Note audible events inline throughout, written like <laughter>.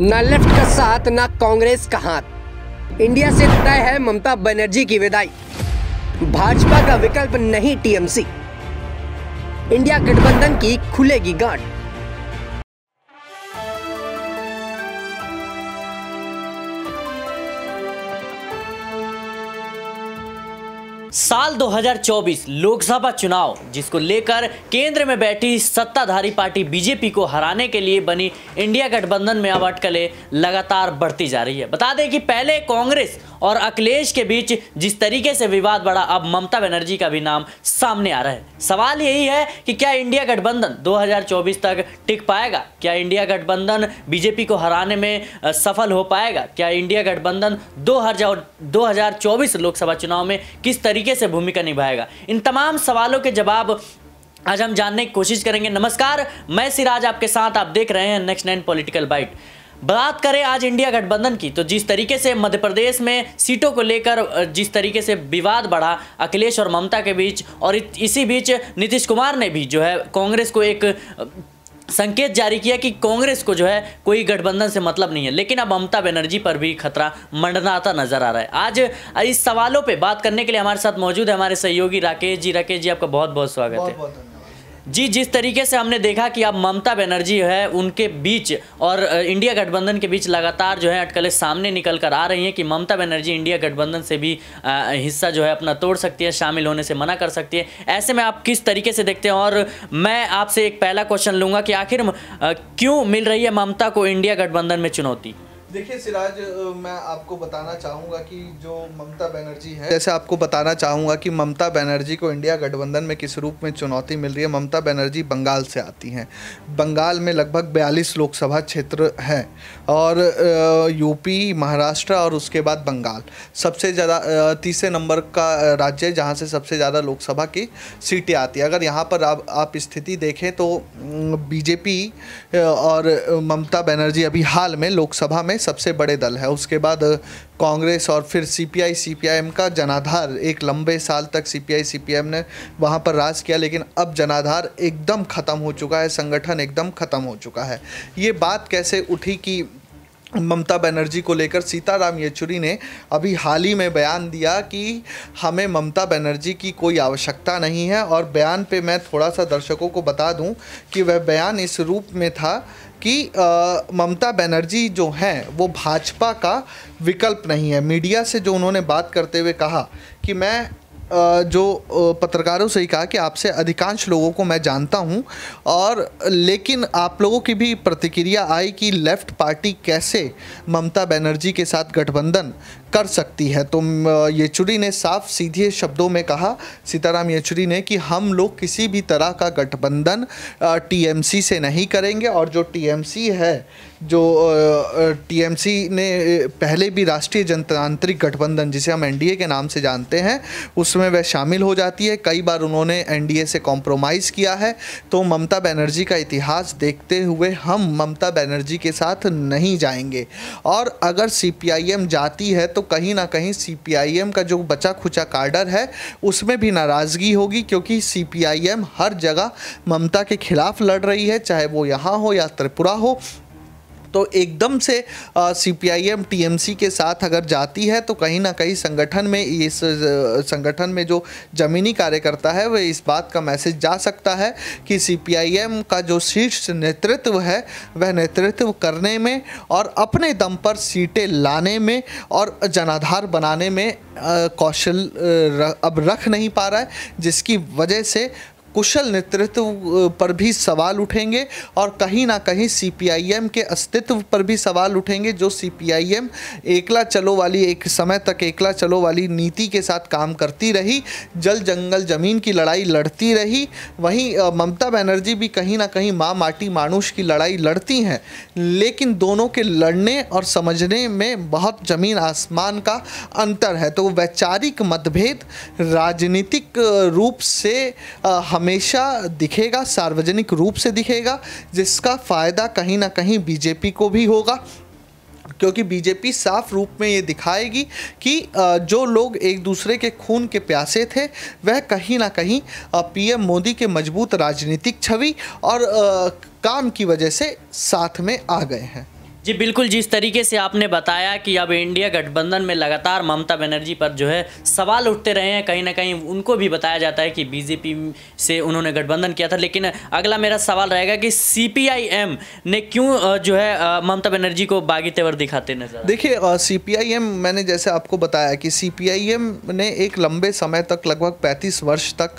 न लेफ्ट का साथ ना कांग्रेस का हाथ इंडिया से तय है ममता बनर्जी की विदाई भाजपा का विकल्प नहीं टीएमसी इंडिया गठबंधन की खुलेगी गांठ साल 2024 लोकसभा चुनाव जिसको लेकर केंद्र में बैठी सत्ताधारी पार्टी बीजेपी को हराने के लिए बनी इंडिया गठबंधन में अब अटकलें लगातार बढ़ती जा रही है बता दें कि पहले कांग्रेस और अखिलेश के बीच जिस तरीके से विवाद बढ़ा अब ममता बनर्जी का भी नाम सामने आ रहा है सवाल यही है कि क्या इंडिया गठबंधन 2024 तक टिक पाएगा क्या इंडिया गठबंधन बीजेपी को हराने में सफल हो पाएगा क्या इंडिया गठबंधन दो चौबीस लोकसभा चुनाव में किस तरीके तरीके से भूमिका निभाएगा इन तमाम सवालों के जवाब आज हम जानने की कोशिश करेंगे नमस्कार मैं सिराज आपके साथ आप देख रहे हैं नेक्स्ट नाइन पॉलिटिकल बाइट बात करें आज इंडिया गठबंधन की तो जिस तरीके से मध्य प्रदेश में सीटों को लेकर जिस तरीके से विवाद बढ़ा अखिलेश और ममता के बीच और इसी बीच नीतीश कुमार ने भी जो है कांग्रेस को एक संकेत जारी किया कि कांग्रेस को जो है कोई गठबंधन से मतलब नहीं है लेकिन अब ममता बनर्जी पर भी खतरा मंडराता नजर आ रहा है आज इस सवालों पे बात करने के लिए हमारे साथ मौजूद है हमारे सहयोगी राकेश जी राकेश जी आपका बहुत बहुत स्वागत है जी जिस तरीके से हमने देखा कि अब ममता बनर्जी है उनके बीच और इंडिया गठबंधन के बीच लगातार जो है अटकलें सामने निकल कर आ रही हैं कि ममता बनर्जी इंडिया गठबंधन से भी हिस्सा जो है अपना तोड़ सकती है शामिल होने से मना कर सकती है ऐसे में आप किस तरीके से देखते हैं और मैं आपसे एक पहला क्वेश्चन लूँगा कि आखिर क्यों मिल रही है ममता को इंडिया गठबंधन में चुनौती देखिए सिराज मैं आपको बताना चाहूँगा कि जो ममता बनर्जी है जैसे आपको बताना चाहूँगा कि ममता बनर्जी को इंडिया गठबंधन में किस रूप में चुनौती मिल रही है ममता बनर्जी बंगाल से आती हैं बंगाल में लगभग 42 लोकसभा क्षेत्र हैं और यूपी महाराष्ट्र और उसके बाद बंगाल सबसे ज़्यादा तीसरे नंबर का राज्य है जहाँ से सबसे ज़्यादा लोकसभा की सीटें आती है अगर यहाँ पर आप, आप स्थिति देखें तो बीजेपी और ममता बनर्जी अभी हाल में लोकसभा में सबसे बड़े दल है उसके बाद कांग्रेस और फिर सीपीआई सीपीआईएम का जनाधार एक लंबे साल तक सीपीआई सीपीएम ने वहाँ पर राज किया लेकिन अब जनाधार एकदम ख़त्म हो चुका है संगठन एकदम ख़त्म हो चुका है ये बात कैसे उठी कि ममता बनर्जी को लेकर सीताराम येचुरी ने अभी हाल ही में बयान दिया कि हमें ममता बनर्जी की कोई आवश्यकता नहीं है और बयान पे मैं थोड़ा सा दर्शकों को बता दूं कि वह बयान इस रूप में था कि ममता बनर्जी जो हैं वो भाजपा का विकल्प नहीं है मीडिया से जो उन्होंने बात करते हुए कहा कि मैं जो पत्रकारों से ही कहा कि आपसे अधिकांश लोगों को मैं जानता हूं और लेकिन आप लोगों की भी प्रतिक्रिया आई कि लेफ्ट पार्टी कैसे ममता बनर्जी के साथ गठबंधन कर सकती है तो येचुरी ने साफ सीधे शब्दों में कहा सीताराम येचुरी ने कि हम लोग किसी भी तरह का गठबंधन टीएमसी से नहीं करेंगे और जो टीएमसी है जो टीएमसी ने पहले भी राष्ट्रीय जनतांत्रिक गठबंधन जिसे हम एनडीए के नाम से जानते हैं उसमें वह शामिल हो जाती है कई बार उन्होंने एनडीए से कॉम्प्रोमाइज़ किया है तो ममता बनर्जी का इतिहास देखते हुए हम ममता बनर्जी के साथ नहीं जाएंगे और अगर सीपीआईएम जाती है तो कहीं ना कहीं सीपीआईएम का जो बचा खुचा कार्डर है उसमें भी नाराज़गी होगी क्योंकि सी हर जगह ममता के खिलाफ लड़ रही है चाहे वो यहाँ हो या त्रिपुरा हो तो एकदम से C P I M T M C के साथ अगर जाती है तो कहीं ना कहीं संगठन में इस संगठन में जो ज़मीनी कार्यकर्ता है वह इस बात का मैसेज जा सकता है कि सी पी आई एम का जो शीर्ष नेतृत्व है वह नेतृत्व करने में और अपने दम पर सीटें लाने में और जनाधार बनाने में कौशल अब रख नहीं पा रहा है जिसकी वजह से कुशल नेतृत्व पर भी सवाल उठेंगे और कहीं ना कहीं सीपीआईएम के अस्तित्व पर भी सवाल उठेंगे जो सीपीआईएम एकला चलो वाली एक समय तक एकला चलो वाली नीति के साथ काम करती रही जल जंगल ज़मीन की लड़ाई लड़ती रही वहीं ममता बनर्जी भी कहीं ना कहीं माँ माटी मानुष की लड़ाई लड़ती हैं लेकिन दोनों के लड़ने और समझने में बहुत ज़मीन आसमान का अंतर है तो वैचारिक मतभेद राजनीतिक रूप से आ, हमेशा दिखेगा सार्वजनिक रूप से दिखेगा जिसका फ़ायदा कहीं ना कहीं बीजेपी को भी होगा क्योंकि बीजेपी साफ रूप में ये दिखाएगी कि जो लोग एक दूसरे के खून के प्यासे थे वह कहीं ना कहीं पीएम मोदी के मजबूत राजनीतिक छवि और काम की वजह से साथ में आ गए हैं जी बिल्कुल जिस तरीके से आपने बताया कि अब इंडिया गठबंधन में लगातार ममता बनर्जी पर जो है सवाल उठते रहे हैं कहीं ना कहीं उनको भी बताया जाता है कि बीजेपी से उन्होंने गठबंधन किया था लेकिन अगला मेरा सवाल रहेगा कि सी ने क्यों जो है ममता बनर्जी को बागी तेवर दिखाते नजर देखिए सी मैंने जैसे आपको बताया कि सी ने एक लंबे समय तक लगभग पैंतीस वर्ष तक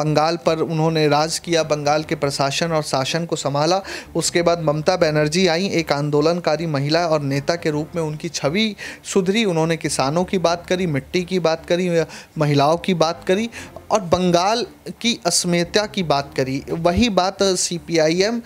बंगाल पर उन्होंने राज किया बंगाल के प्रशासन और शासन को संभाला उसके बाद ममता बनर्जी आई एक आंदोलन आंदोलनकारी महिला और नेता के रूप में उनकी छवि सुधरी उन्होंने किसानों की बात करी मिट्टी की बात करी महिलाओं की बात करी और बंगाल की अस्मिता की बात करी वही बात सीपीआईएम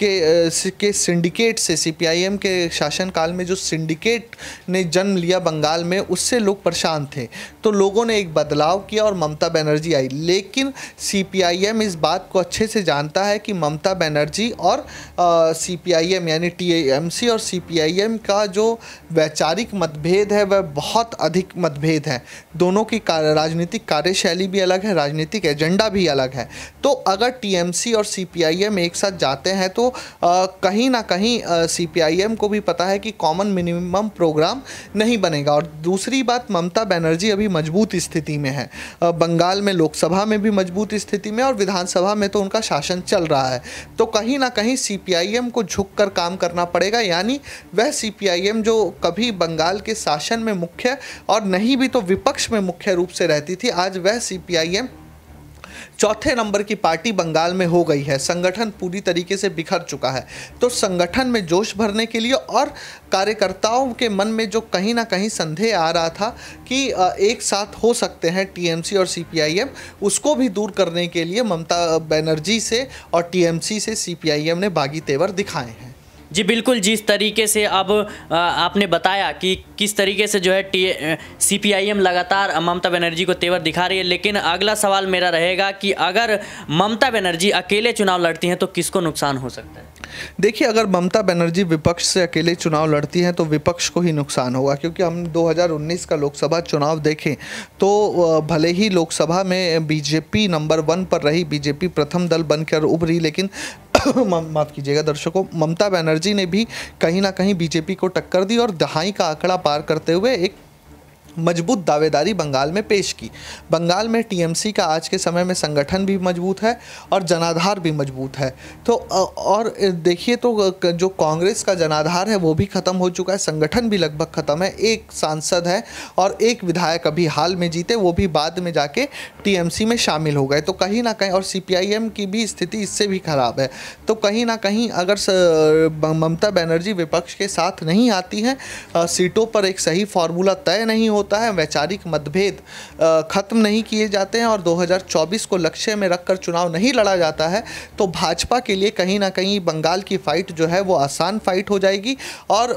के के सिंडिकेट से सीपीआईएम के शासनकाल में जो सिंडिकेट ने जन्म लिया बंगाल में उससे लोग परेशान थे तो लोगों ने एक बदलाव किया और ममता बनर्जी आई लेकिन सीपीआईएम इस बात को अच्छे से जानता है कि ममता बनर्जी और सीपीआईएम यानी टी टीएमसी और सीपीआईएम का जो वैचारिक मतभेद है वह बहुत अधिक मतभेद है दोनों की राजनीतिक कार्यशैली भी अलग है राजनीतिक एजेंडा भी अलग है तो अगर टीएमसी और सीपीआईएम एक साथ जाते हैं तो कहीं ना कहीं सीपीआईएम को भी पता है कि कॉमन मिनिमम प्रोग्राम नहीं बनेगा और दूसरी बात ममता बनर्जी अभी मजबूत स्थिति में है बंगाल में लोकसभा में भी मजबूत स्थिति में और विधानसभा में तो उनका शासन चल रहा है तो कहीं ना कहीं सी को झुक कर काम करना पड़ेगा पड़ेगा यानी वह सीपीआईएम जो कभी बंगाल के शासन में मुख्य और नहीं भी तो विपक्ष में मुख्य रूप से रहती थी आज वह सीपीआईएम चौथे नंबर की पार्टी बंगाल में हो गई है संगठन पूरी तरीके से बिखर चुका है तो संगठन में जोश भरने के लिए और कार्यकर्ताओं के मन में जो कहीं ना कहीं संदेह आ रहा था कि एक साथ हो सकते हैं टीएमसी और सीपीआईएम उसको भी दूर करने के लिए ममता बनर्जी से और टीएमसी से सीपीआईएम ने बागी तेवर दिखाए हैं जी बिल्कुल जिस तरीके से अब आपने बताया कि किस तरीके से जो है T C P I M लगातार ममता बनर्जी को तेवर दिखा रही है लेकिन अगला सवाल मेरा रहेगा कि अगर ममता बनर्जी अकेले चुनाव लड़ती हैं तो किसको नुकसान हो सकता है देखिए अगर ममता बनर्जी विपक्ष से अकेले चुनाव लड़ती हैं तो विपक्ष को ही नुकसान होगा क्योंकि हम 2019 का लोकसभा चुनाव देखें तो भले ही लोकसभा में बीजेपी नंबर वन पर रही बीजेपी प्रथम दल बनकर उभरी लेकिन <laughs> माफ़ कीजिएगा दर्शकों ममता बनर्जी ने भी कहीं ना कहीं बीजेपी को टक्कर दी और दहाई का आंकड़ा पार करते हुए एक मजबूत दावेदारी बंगाल में पेश की बंगाल में टीएमसी का आज के समय में संगठन भी मजबूत है और जनाधार भी मजबूत है तो और देखिए तो जो कांग्रेस का जनाधार है वो भी ख़त्म हो चुका है संगठन भी लगभग ख़त्म है एक सांसद है और एक विधायक अभी हाल में जीते वो भी बाद में जाके टीएमसी में शामिल हो गए तो कहीं ना कहीं और सीपीआईएम की भी स्थिति इससे भी ख़राब है तो कहीं ना कहीं अगर ममता बनर्जी विपक्ष के साथ नहीं आती हैं सीटों पर एक सही फार्मूला तय नहीं होता होता है वैचारिक मतभेद ख़त्म नहीं किए जाते हैं और 2024 को लक्ष्य में रखकर चुनाव नहीं लड़ा जाता है तो भाजपा के लिए कहीं ना कहीं बंगाल की फ़ाइट जो है वो आसान फाइट हो जाएगी और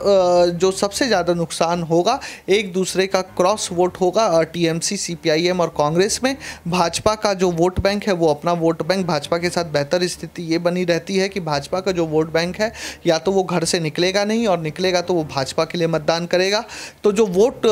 जो सबसे ज़्यादा नुकसान होगा एक दूसरे का क्रॉस वोट होगा टीएमसी सीपीआईएम और कांग्रेस में भाजपा का जो वोट बैंक है वो अपना वोट बैंक भाजपा के साथ बेहतर स्थिति ये बनी रहती है कि भाजपा का जो वोट बैंक है या तो वो घर से निकलेगा नहीं और निकलेगा तो वो भाजपा के लिए मतदान करेगा तो जो वोट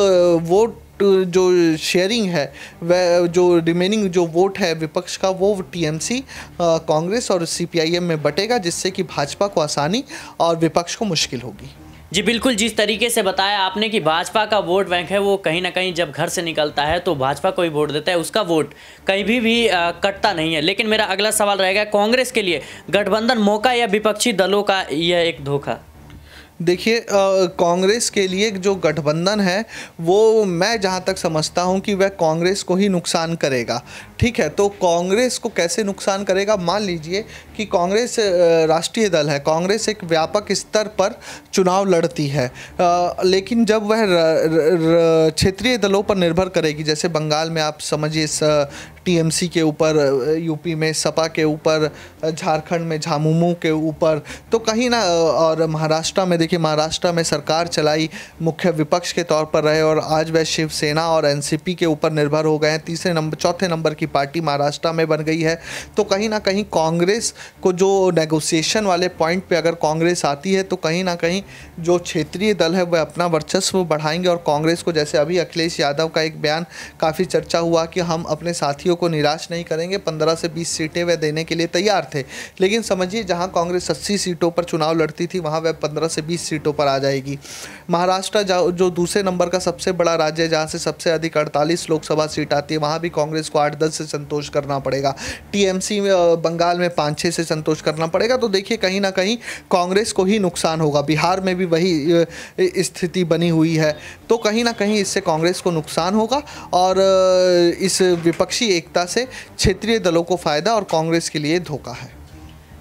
वोट जो शेयरिंग है वह जो रिमेनिंग जो वोट है विपक्ष का वो टीएमसी कांग्रेस और सीपीआईएम में बटेगा जिससे कि भाजपा को आसानी और विपक्ष को मुश्किल होगी जी बिल्कुल जिस तरीके से बताया आपने कि भाजपा का वोट बैंक है वो कहीं ना कहीं जब घर से निकलता है तो भाजपा को ही वोट देता है उसका वोट कहीं भी भी आ, कटता नहीं है लेकिन मेरा अगला सवाल रहेगा कांग्रेस के लिए गठबंधन मौका या विपक्षी दलों का यह एक धोखा देखिए कांग्रेस के लिए जो गठबंधन है वो मैं जहाँ तक समझता हूँ कि वह कांग्रेस को ही नुकसान करेगा ठीक है तो कांग्रेस को कैसे नुकसान करेगा मान लीजिए कि कांग्रेस राष्ट्रीय दल है कांग्रेस एक व्यापक स्तर पर चुनाव लड़ती है आ, लेकिन जब वह क्षेत्रीय दलों पर निर्भर करेगी जैसे बंगाल में आप समझिए टीएमसी के ऊपर यूपी में सपा के ऊपर झारखंड में झामुमू के ऊपर तो कहीं ना और महाराष्ट्र में देखिए महाराष्ट्र में सरकार चलाई मुख्य विपक्ष के तौर पर रहे और आज वह शिवसेना और एनसीपी के ऊपर निर्भर हो गए हैं तीसरे नंबर चौथे नंबर की पार्टी महाराष्ट्र में बन गई है तो कहीं ना कहीं कांग्रेस को जो नेगोशिएशन वाले पॉइंट पे अगर कांग्रेस आती है तो कहीं ना कहीं जो क्षेत्रीय दल है वह अपना वर्चस्व बढ़ाएंगे और कांग्रेस को जैसे अभी अखिलेश यादव का एक बयान काफ़ी चर्चा हुआ कि हम अपने साथियों को निराश नहीं करेंगे पंद्रह से बीस सीटें वह देने के लिए तैयार थे लेकिन समझिए जहाँ कांग्रेस अस्सी सीटों पर चुनाव लड़ती थी वहाँ वह पंद्रह से बीस सीटों पर आ जाएगी महाराष्ट्र जो दूसरे नंबर का सबसे बड़ा राज्य है जहाँ से सबसे अधिक अड़तालीस लोकसभा सीट आती है वहाँ भी कांग्रेस को आठ दस से संतोष करना पड़ेगा टीएमसी में बंगाल में पाँच छः से संतोष करना पड़ेगा तो देखिए कहीं ना कहीं कांग्रेस को ही नुकसान होगा बिहार में भी वही स्थिति बनी हुई है तो कहीं ना कहीं इससे कांग्रेस को नुकसान होगा और इस विपक्षी एकता से क्षेत्रीय दलों को फायदा और कांग्रेस के लिए धोखा है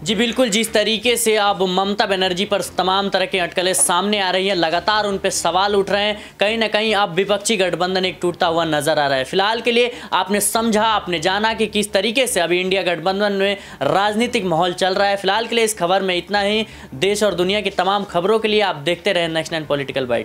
जी बिल्कुल जिस तरीके से अब ममता बनर्जी पर तमाम तरह की अटकलें सामने आ रही हैं लगातार उन पर सवाल उठ रहे हैं कहीं ना कहीं अब विपक्षी गठबंधन एक टूटता हुआ नजर आ रहा है फिलहाल के लिए आपने समझा आपने जाना कि किस तरीके से अभी इंडिया गठबंधन में राजनीतिक माहौल चल रहा है फिलहाल के लिए इस खबर में इतना ही देश और दुनिया की तमाम खबरों के लिए आप देखते रहें नेशनल पॉलिटिकल बाइट